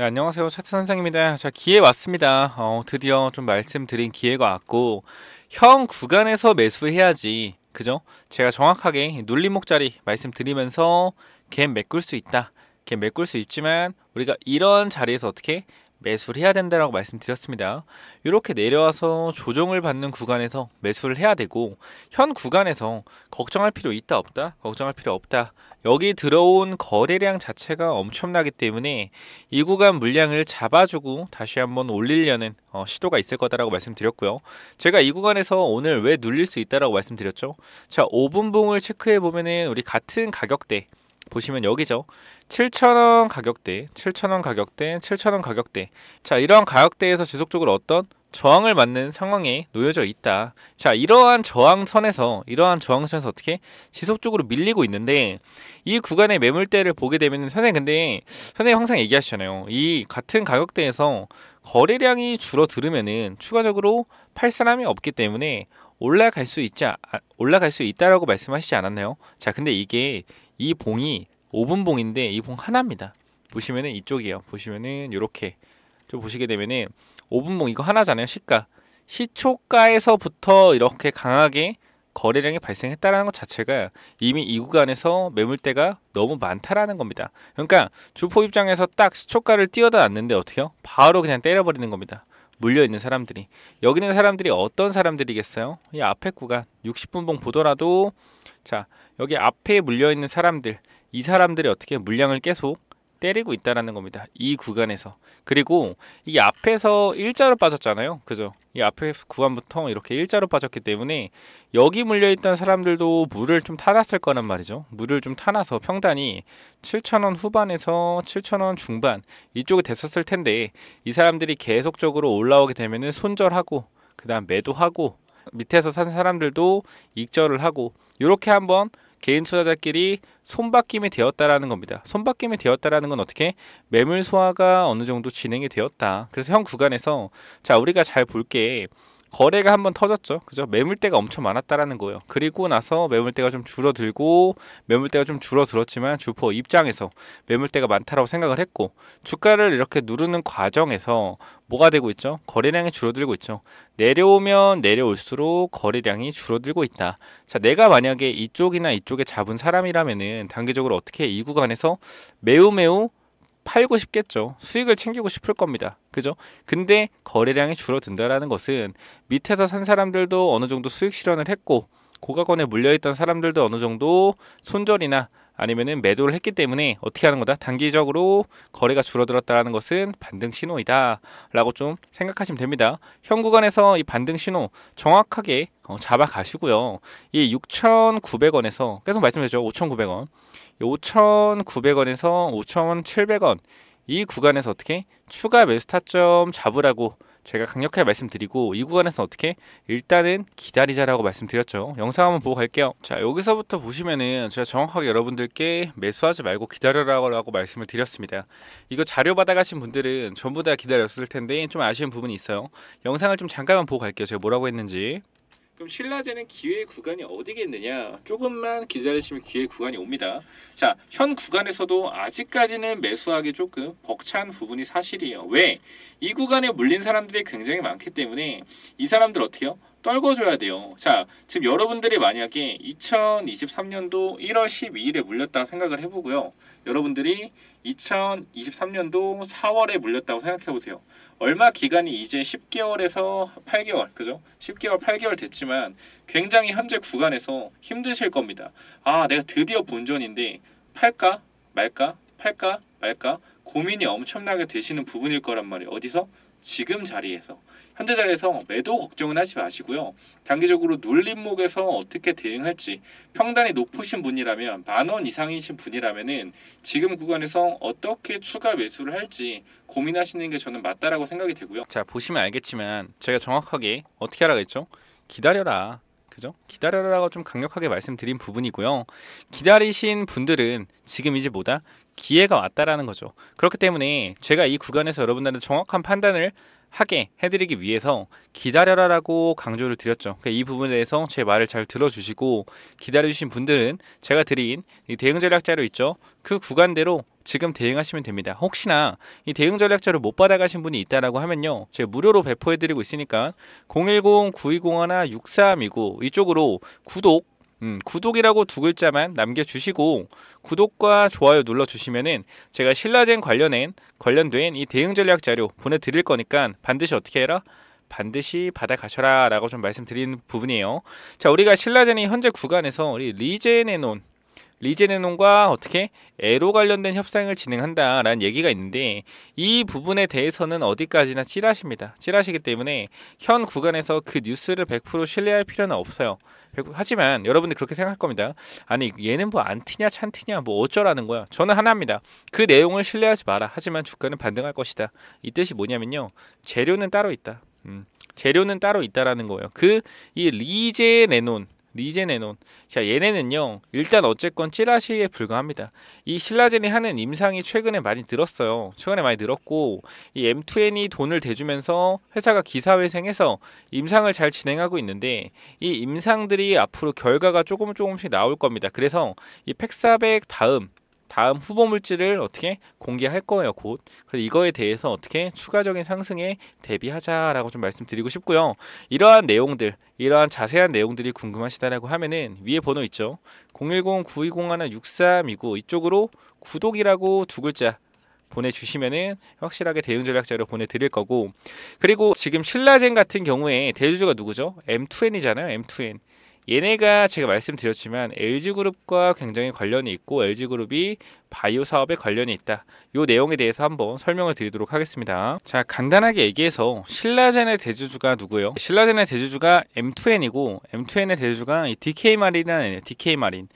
네, 안녕하세요. 차트 선생입니다. 자, 기회 왔습니다. 어, 드디어 좀 말씀드린 기회가 왔고, 형 구간에서 매수해야지. 그죠? 제가 정확하게 눌림목 자리 말씀드리면서 갭 메꿀 수 있다. 갭 메꿀 수 있지만, 우리가 이런 자리에서 어떻게 매수를 해야 된다라고 말씀드렸습니다. 이렇게 내려와서 조정을 받는 구간에서 매수를 해야 되고 현 구간에서 걱정할 필요 있다 없다 걱정할 필요 없다 여기 들어온 거래량 자체가 엄청나기 때문에 이 구간 물량을 잡아주고 다시 한번 올리려는 어, 시도가 있을 거다라고 말씀드렸고요. 제가 이 구간에서 오늘 왜 눌릴 수 있다라고 말씀드렸죠. 자 5분봉을 체크해 보면은 우리 같은 가격대 보시면 여기죠. 7,000원 가격대, 7,000원 가격대, 7,000원 가격대. 자, 이러한 가격대에서 지속적으로 어떤 저항을 맞는 상황에 놓여져 있다. 자, 이러한 저항선에서, 이러한 저항선에서 어떻게 지속적으로 밀리고 있는데, 이 구간의 매물대를 보게 되면, 선생님, 근데, 선생님 항상 얘기하시잖아요. 이 같은 가격대에서 거래량이 줄어들으면은 추가적으로 팔 사람이 없기 때문에 올라갈 수 있지, 아, 올라갈 수 있다라고 말씀하시지 않았나요? 자, 근데 이게 이 봉이 5분봉인데 이 봉 하나입니다. 보시면은 이쪽이요. 보시면은 이렇게 좀 보시게 되면은 5분봉 이거 하나잖아요. 시가 시초가에서부터 이렇게 강하게 거래량이 발생했다라는 것 자체가 이미 이 구간에서 매물대가 너무 많다라는 겁니다. 그러니까 주포 입장에서 딱 시초가를 뛰어다 놨는데 어떻게요? 바로 그냥 때려버리는 겁니다. 물려있는 사람들이 여기 있는 사람들이 어떤 사람들이겠어요? 이 앞에 구간 60분봉 보더라도 자 여기 앞에 물려있는 사람들 이 사람들이 어떻게 물량을 계속 때리고 있다라는 겁니다. 이 구간에서. 그리고 이 앞에서 일자로 빠졌잖아요. 그죠? 이 앞에 구간부터 이렇게 일자로 빠졌기 때문에 여기 물려있던 사람들도 물을 좀 타놨을 거란 말이죠. 물을 좀 타놔서 평단이 7천원 후반에서 7천원 중반 이쪽이 됐었을 텐데 이 사람들이 계속적으로 올라오게 되면은 손절하고 그 다음 매도하고 밑에서 산 사람들도 익절을 하고 이렇게 한번 개인 투자자끼리 손바뀜이 되었다라는 겁니다. 손바뀜이 되었다라는 건 어떻게 매물 소화가 어느 정도 진행이 되었다. 그래서 현 구간에서 자 우리가 잘 볼게 거래가 한번 터졌죠. 그죠? 매물대가 엄청 많았다라는 거예요. 그리고 나서 매물대가 좀 줄어들고 매물대가 좀 줄어들었지만 주포 입장에서 매물대가 많다라고 생각을 했고 주가를 이렇게 누르는 과정에서 뭐가 되고 있죠? 거래량이 줄어들고 있죠. 내려오면 내려올수록 거래량이 줄어들고 있다. 자, 내가 만약에 이쪽이나 이쪽에 잡은 사람이라면은 단기적으로 어떻게 이 구간에서 매우 매우 팔고 싶겠죠. 수익을 챙기고 싶을 겁니다. 그죠? 근데 거래량이 줄어든다라는 것은 밑에서 산 사람들도 어느 정도 수익 실현을 했고 고가권에 물려있던 사람들도 어느 정도 손절이나 아니면은 매도를 했기 때문에 어떻게 하는 거다 단기적으로 거래가 줄어들었다라는 것은 반등 신호이다라고 좀 생각하시면 됩니다. 현 구간에서 이 반등 신호 정확하게 어, 잡아가시고요. 이 6,900원에서 계속 말씀드렸죠. 5,900원. 5,900원에서 5,700원 이 구간에서 어떻게 추가 매수 타점 잡으라고 제가 강력하게 말씀드리고 이 구간에서 어떻게 일단은 기다리자라고 말씀드렸죠. 영상 한번 보고 갈게요. 자 여기서부터 보시면은 제가 정확하게 여러분들께 매수하지 말고 기다려라고 말씀을 드렸습니다. 이거 자료 받아가신 분들은 전부 다 기다렸을 텐데 좀 아쉬운 부분이 있어요. 영상을 좀 잠깐만 보고 갈게요. 제가 뭐라고 했는지. 그럼 신라제는 기회의 구간이 어디겠느냐? 조금만 기다리시면 기회의 구간이 옵니다. 자, 현 구간에서도 아직까지는 매수하기 조금 벅찬 부분이 사실이에요. 왜? 이 구간에 물린 사람들이 굉장히 많기 때문에 이 사람들 어떻게요? 떨궈줘야 돼요. 자, 지금 여러분들이 만약에 2023년도 1월 12일에 물렸다 생각을 해보고요. 여러분들이 2023년도 4월에 물렸다고 생각해보세요. 얼마 기간이 이제 10개월에서 8개월, 그죠? 10개월, 8개월 됐지만 굉장히 현재 구간에서 힘드실 겁니다. 아, 내가 드디어 본전인데 팔까? 말까? 팔까? 말까? 고민이 엄청나게 되시는 부분일 거란 말이에요. 어디서? 지금 자리에서. 현대 자리에서 뭐 매도 걱정은 하지 마시고요. 단기적으로 눌림목에서 어떻게 대응할지 평단이 높으신 분이라면 만 원 이상이신 분이라면은 지금 구간에서 어떻게 추가 매수를 할지 고민하시는 게 저는 맞다라고 생각이 되고요. 자 보시면 알겠지만 제가 정확하게 어떻게 하라고 했죠? 기다려라. 그죠? 기다려라라고 좀 강력하게 말씀드린 부분이고요. 기다리신 분들은 지금 이제 뭐다? 기회가 왔다라는 거죠. 그렇기 때문에 제가 이 구간에서 여러분들한테 정확한 판단을 하게 해드리기 위해서 기다려라라고 강조를 드렸죠. 그러니까 이 부분에 대해서 제 말을 잘 들어주시고 기다려주신 분들은 제가 드린 대응 전략 자료 있죠. 그 구간대로 지금 대응하시면 됩니다. 혹시나 이 대응 전략자를 못 받아가신 분이 있다라고 하면요. 제가 무료로 배포해드리고 있으니까 010-920-1-6329 이쪽으로 구독 음, 구독이라고 두 글자만 남겨주시고 구독과 좋아요 눌러주시면은 제가 신라젠 관련된 관련된 이 대응 전략 자료 보내드릴 거니까 반드시 어떻게 해라? 반드시 받아가셔라 라고 좀 말씀드린 부분이에요. 자, 우리가 신라젠이 현재 구간에서 우리 리젠에 놓은 리제네논과 어떻게 에로 관련된 협상을 진행한다라는 얘기가 있는데 이 부분에 대해서는 어디까지나 찌라시입니다. 찌라시기 때문에 현 구간에서 그 뉴스를 100% 신뢰할 필요는 없어요. 하지만 여러분들 그렇게 생각할 겁니다. 아니 얘는 뭐 안티냐 찬티냐 뭐 어쩌라는 거야. 저는 하나입니다. 그 내용을 신뢰하지 마라. 하지만 주가는 반등할 것이다. 이 뜻이 뭐냐면요. 재료는 따로 있다. 음, 재료는 따로 있다라는 거예요. 그 이 리제네논 리제네논. 자, 얘네는요. 일단 어쨌건 찌라시에 불과합니다. 이 신라젠이 하는 임상이 최근에 많이 늘었어요. 최근에 많이 늘었고 이 M2N이 돈을 대주면서 회사가 기사회생해서 임상을 잘 진행하고 있는데 이 임상들이 앞으로 결과가 조금 조금씩 나올 겁니다. 그래서 이 팩400 다음 다음 후보 물질을 어떻게 공개할 거예요 곧 그래서 이거에 대해서 어떻게 추가적인 상승에 대비하자라고 좀 말씀드리고 싶고요 이러한 내용들 이러한 자세한 내용들이 궁금하시다라고 하면은 위에 번호 있죠 010-920-6329 이쪽으로 구독이라고 두 글자 보내주시면은 확실하게 대응 전략자료 보내드릴 거고 그리고 지금 신라젠 같은 경우에 대주주가 누구죠? M2N이잖아요 M2N 얘네가 제가 말씀드렸지만 LG그룹과 굉장히 관련이 있고 LG그룹이 바이오 사업에 관련이 있다. 요 내용에 대해서 한번 설명을 드리도록 하겠습니다. 자, 간단하게 얘기해서 신라젠의 대주주가 누구예요? 신라젠의 대주주가 M2N이고 M2N의 대주주가 DK마린이라는 DK마린.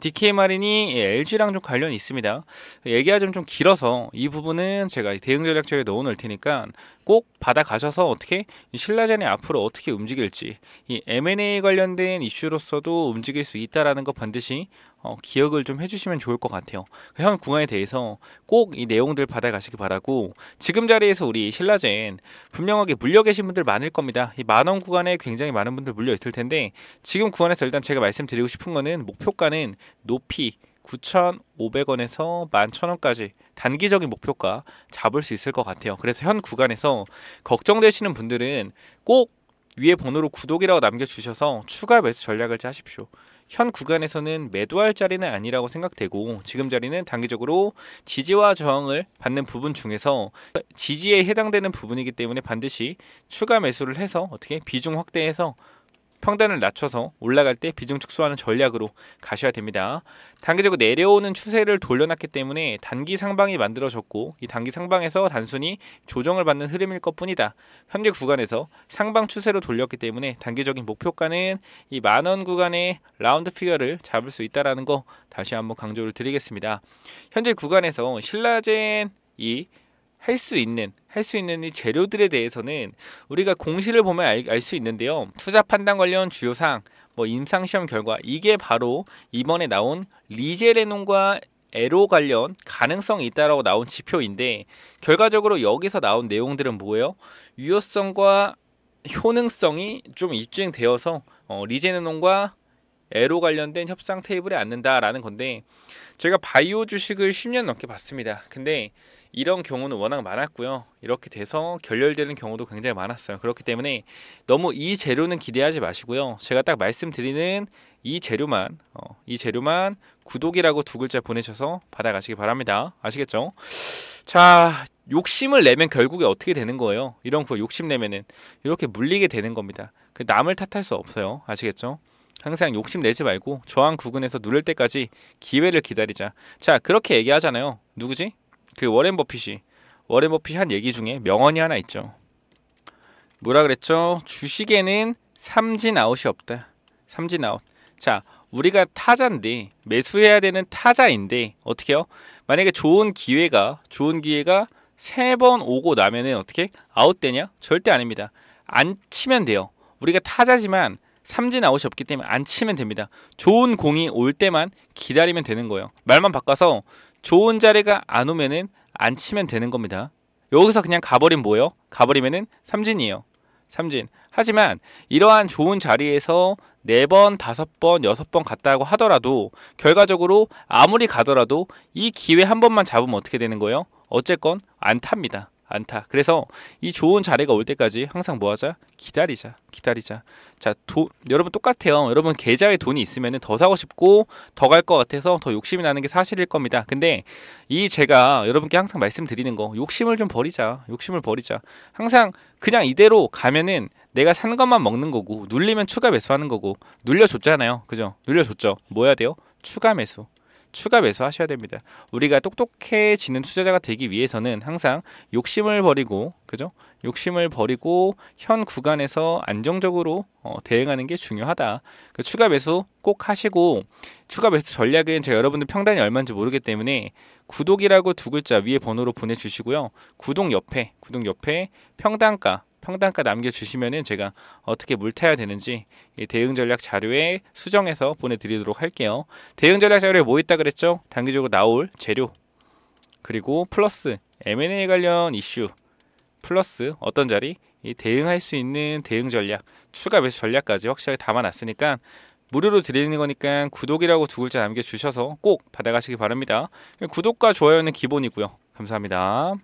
DK마린이 LG랑 좀 관련이 있습니다. 얘기가자좀 길어서 이 부분은 제가 대응 전략책에 넣어 놓을 테니까 꼭 받아가셔서 어떻게 신라젠이 앞으로 어떻게 움직일지 이 M&A 관련된 이슈 이슈로서도 움직일 수 있다라는 거 반드시 어, 기억을 좀 해주시면 좋을 것 같아요. 그 현 구간에 대해서 꼭 이 내용들 받아가시기 바라고 지금 자리에서 우리 신라젠 분명하게 물려 계신 분들 많을 겁니다. 이 만원 구간에 굉장히 많은 분들 물려 있을 텐데 지금 구간에서 일단 제가 말씀드리고 싶은 거는 목표가는 높이 9,500원에서 11,000원까지 단기적인 목표가 잡을 수 있을 것 같아요. 그래서 현 구간에서 걱정되시는 분들은 꼭 위에 번호로 구독이라고 남겨주셔서 추가 매수 전략을 짜십시오. 현 구간에서는 매도할 자리는 아니라고 생각되고 지금 자리는 단기적으로 지지와 저항을 받는 부분 중에서 지지에 해당되는 부분이기 때문에 반드시 추가 매수를 해서 어떻게 비중 확대해서 평단을 낮춰서 올라갈 때 비중 축소하는 전략으로 가셔야 됩니다. 단기적으로 내려오는 추세를 돌려놨기 때문에 단기 상방이 만들어졌고 이 단기 상방에서 단순히 조정을 받는 흐름일 것 뿐이다. 현재 구간에서 상방 추세로 돌렸기 때문에 단기적인 목표가는 이 만원 구간의 라운드 피어를 잡을 수 있다라는 거 다시 한번 강조를 드리겠습니다. 현재 구간에서 신라젠 이 할수 있는 할 수 있는 이 재료들에 대해서는 우리가 공시를 보면 알 수 있는데요. 투자 판단 관련 주요 사항, 뭐 임상 시험 결과 이게 바로 이번에 나온 리제레논과 에로 관련 가능성이 있다라고 나온 지표인데 결과적으로 여기서 나온 내용들은 뭐예요? 유효성과 효능성이 좀 입증되어서 어, 리제네논과 에로 관련된 협상 테이블에 앉는다라는 건데 제가 바이오 주식을 10년 넘게 봤습니다. 근데 이런 경우는 워낙 많았고요. 이렇게 돼서 결렬되는 경우도 굉장히 많았어요. 그렇기 때문에 너무 이 재료는 기대하지 마시고요. 제가 딱 말씀드리는 이 재료만 어, 이 재료만 구독이라고 두 글자 보내셔서 받아가시기 바랍니다. 아시겠죠? 자, 욕심을 내면 결국에 어떻게 되는 거예요? 이런 거 욕심 내면은 이렇게 물리게 되는 겁니다. 그 남을 탓할 수 없어요. 아시겠죠? 항상 욕심 내지 말고 저항 구근에서 누를 때까지 기회를 기다리자. 자, 그렇게 얘기하잖아요. 누구지? 그 워렌 버핏이 워렌 버핏이 한 얘기 중에 명언이 하나 있죠. 뭐라 그랬죠? 주식에는 삼진 아웃이 없다. 삼진 아웃. 자, 우리가 타자인데 매수해야 되는 타자인데 어떻게 요 만약에 좋은 기회가 좋은 기회가 세 번 오고 나면은 어떻게 아웃되냐? 절대 아닙니다. 안 치면 돼요. 우리가 타자지만 삼진 아웃이 없기 때문에 안 치면 됩니다. 좋은 공이 올 때만 기다리면 되는 거예요. 말만 바꿔서 좋은 자리가 안 오면은 안 치면 되는 겁니다. 여기서 그냥 가버리면 뭐예요? 가버리면은 삼진이에요. 삼진. 하지만 이러한 좋은 자리에서 네번 다섯 번 여섯 번 갔다고 하더라도 결과적으로 아무리 가더라도 이 기회 한 번만 잡으면 어떻게 되는 거예요? 어쨌건 안 탑니다. 않다. 그래서 이 좋은 자리가 올 때까지 항상 뭐하자? 기다리자. 기다리자. 자, 도, 여러분 똑같아요. 여러분 계좌에 돈이 있으면 더 사고 싶고 더 갈 것 같아서 더 욕심이 나는 게 사실일 겁니다. 근데 이 제가 여러분께 항상 말씀드리는 거 욕심을 좀 버리자. 욕심을 버리자. 항상 그냥 이대로 가면은 내가 산 것만 먹는 거고 눌리면 추가 매수하는 거고 눌려줬잖아요. 그죠? 눌려줬죠. 뭐 해야 돼요? 추가 매수. 추가 매수하셔야 됩니다. 우리가 똑똑해지는 투자자가 되기 위해서는 항상 욕심을 버리고 그죠? 욕심을 버리고 현 구간에서 안정적으로 어, 대응하는 게 중요하다. 그 추가 매수 꼭 하시고 추가 매수 전략은 제가 여러분들 평단이 얼마인지 모르기 때문에 구독이라고 두 글자 위에 번호로 보내주시고요. 구독 옆에 구독 옆에 평단가 평단가 남겨주시면 제가 어떻게 물타야 되는지 대응 전략 자료에 수정해서 보내드리도록 할게요. 대응 전략 자료에 뭐 있다 그랬죠? 단기적으로 나올 재료 그리고 플러스 M&A 관련 이슈 플러스 어떤 자리 대응할 수 있는 대응 전략 추가 매수 전략까지 확실하게 담아놨으니까 무료로 드리는 거니까 구독이라고 두 글자 남겨주셔서 꼭 받아가시기 바랍니다. 구독과 좋아요는 기본이고요. 감사합니다.